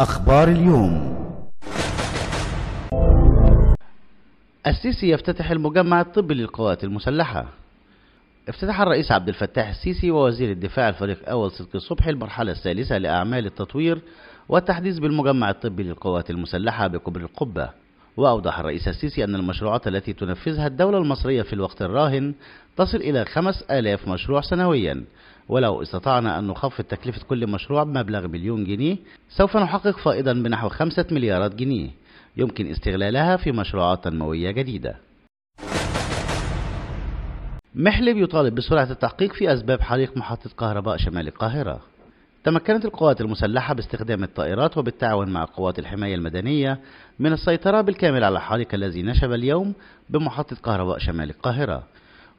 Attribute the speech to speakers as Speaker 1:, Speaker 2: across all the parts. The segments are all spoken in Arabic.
Speaker 1: أخبار اليوم السيسي يفتتح المجمع الطبي للقوات المسلحة افتتح الرئيس عبد الفتاح السيسي ووزير الدفاع الفريق أول صدقي الصبح المرحلة الثالثة لأعمال التطوير والتحديث بالمجمع الطبي للقوات المسلحة بكبر القبة وأوضح الرئيس السيسي أن المشروعات التي تنفذها الدولة المصرية في الوقت الراهن تصل إلى 5000 مشروع سنويا ولو استطعنا أن نخفض تكلفة كل مشروع بمبلغ مليون جنيه سوف نحقق فائضا بنحو 5 مليارات جنيه يمكن استغلالها في مشروعات تنموية جديدة محلب يطالب بسرعة التحقيق في أسباب حريق محطة كهرباء شمال القاهرة تمكنت القوات المسلحة باستخدام الطائرات وبالتعاون مع قوات الحماية المدنية من السيطرة بالكامل على الحريق الذي نشب اليوم بمحطة كهرباء شمال القاهرة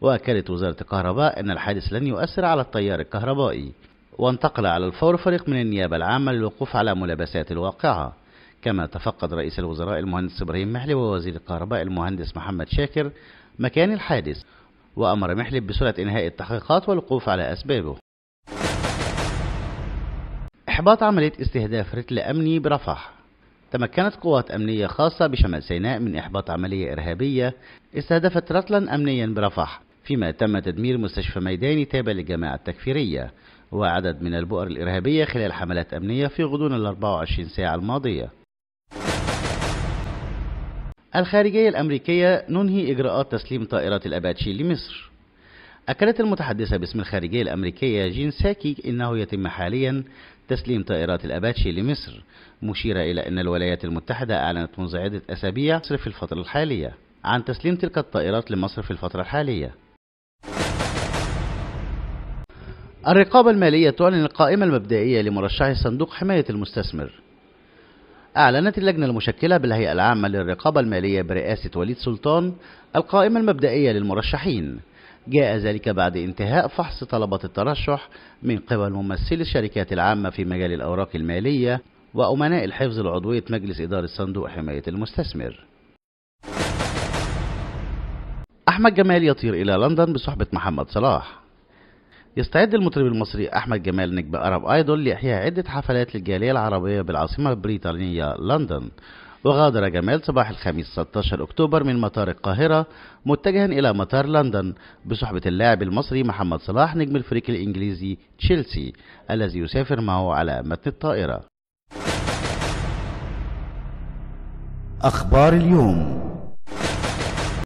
Speaker 1: وأكدت وزارة الكهرباء أن الحادث لن يؤثر على التيار الكهربائي وانتقل على الفور فريق من النيابة العامة للوقوف على ملابسات الواقعة كما تفقد رئيس الوزراء المهندس إبراهيم محلي ووزير الكهرباء المهندس محمد شاكر مكان الحادث وأمر محلب بسرعة إنهاء التحقيقات والوقوف على أسبابه إحباط عملية استهداف رتل أمني برفح تمكنت قوات أمنية خاصة بشمال سيناء من إحباط عملية إرهابية استهدفت رتلا أمنيا برفح فيما تم تدمير مستشفى ميداني تابع للجماعة التكفيرية وعدد من البؤر الإرهابية خلال حملات أمنية في غضون ال 24 ساعة الماضية الخارجية الأمريكية ننهي إجراءات تسليم طائرات الأباتشي لمصر أكدت المتحدثة باسم الخارجية الأمريكية جين ساكي أنه يتم حاليا تسليم طائرات الأباتشي لمصر مشيرة إلى أن الولايات المتحدة أعلنت منذ عدة أسابيع في الفترة الحالية عن تسليم تلك الطائرات لمصر في الفترة الحالية الرقابة المالية تعلن القائمة المبدئية لمرشحي صندوق حماية المستثمر أعلنت اللجنة المشكلة بالهيئة العامة للرقابة المالية برئاسة وليد سلطان القائمة المبدئية للمرشحين جاء ذلك بعد انتهاء فحص طلبة الترشح من قبل ممثلي الشركات العامة في مجال الأوراق المالية وأمناء الحفظ لعضوية مجلس إدارة صندوق حماية المستثمر أحمد جمال يطير إلى لندن بصحبة محمد صلاح يستعد المطرب المصري أحمد جمال نجم أرب أيدول لإحياء عدة حفلات للجالية العربية بالعاصمة البريطانية لندن وغادر جمال صباح الخميس 16 أكتوبر من مطار القاهرة متجها إلى مطار لندن بصحبة اللاعب المصري محمد صلاح نجم الفريق الإنجليزي تشيلسي الذي يسافر معه على متن الطائرة أخبار اليوم